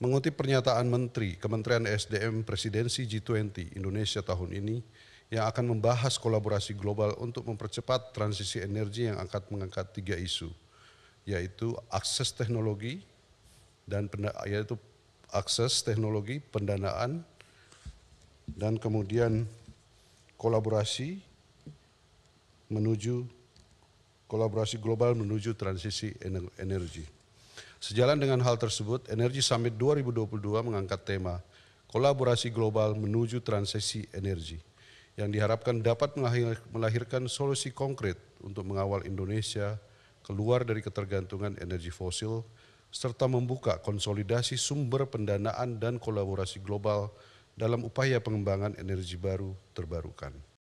Mengutip pernyataan Menteri Kementerian SDM Presidensi G20 Indonesia tahun ini yang akan membahas kolaborasi global untuk mempercepat transisi energi yang angkat mengangkat tiga isu, yaitu akses teknologi dan yaitu akses teknologi, pendanaan, dan kemudian kolaborasi menuju kolaborasi global menuju transisi energi. Sejalan dengan hal tersebut, Energy Summit 2022 mengangkat tema kolaborasi global menuju transisi energi yang diharapkan dapat melahirkan solusi konkret untuk mengawal Indonesia keluar dari ketergantungan energi fosil serta membuka konsolidasi sumber pendanaan dan kolaborasi global dalam upaya pengembangan energi baru terbarukan.